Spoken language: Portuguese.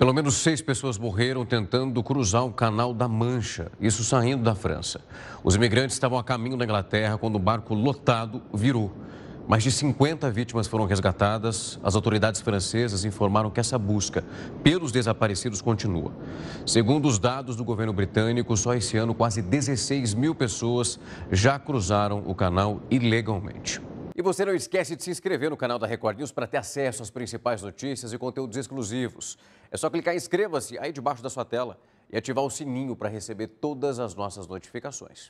Pelo menos seis pessoas morreram tentando cruzar o Canal da Mancha, isso saindo da França. Os imigrantes estavam a caminho da Inglaterra quando o barco lotado virou. Mais de 50 vítimas foram resgatadas. As autoridades francesas informaram que essa busca pelos desaparecidos continua. Segundo os dados do governo britânico, só esse ano quase 16 mil pessoas já cruzaram o canal ilegalmente. E você não esquece de se inscrever no canal da Record News para ter acesso às principais notícias e conteúdos exclusivos. É só clicar em inscreva-se aí debaixo da sua tela e ativar o sininho para receber todas as nossas notificações.